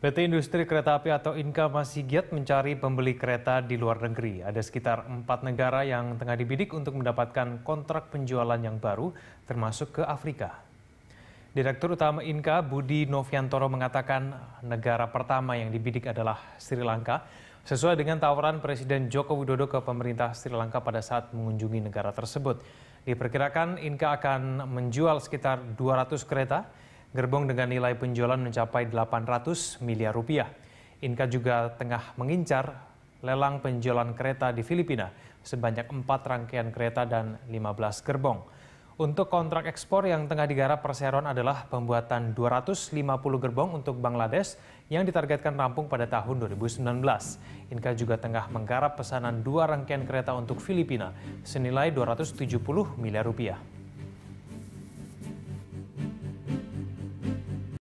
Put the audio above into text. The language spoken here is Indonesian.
PT Industri Kereta Api atau INKA masih giat mencari pembeli kereta di luar negeri. Ada sekitar empat negara yang tengah dibidik untuk mendapatkan kontrak penjualan yang baru, termasuk ke Afrika. Direktur Utama INKA Budi Noviantoro mengatakan negara pertama yang dibidik adalah Sri Lanka, sesuai dengan tawaran Presiden Joko Widodo ke pemerintah Sri Lanka pada saat mengunjungi negara tersebut. Diperkirakan INKA akan menjual sekitar 200 kereta, Gerbong dengan nilai penjualan mencapai 800 miliar rupiah. Inka juga tengah mengincar lelang penjualan kereta di Filipina sebanyak 4 rangkaian kereta dan 15 gerbong. Untuk kontrak ekspor yang tengah digarap Perseroan adalah pembuatan 250 gerbong untuk Bangladesh yang ditargetkan rampung pada tahun 2019. Inka juga tengah menggarap pesanan dua rangkaian kereta untuk Filipina senilai 270 miliar rupiah.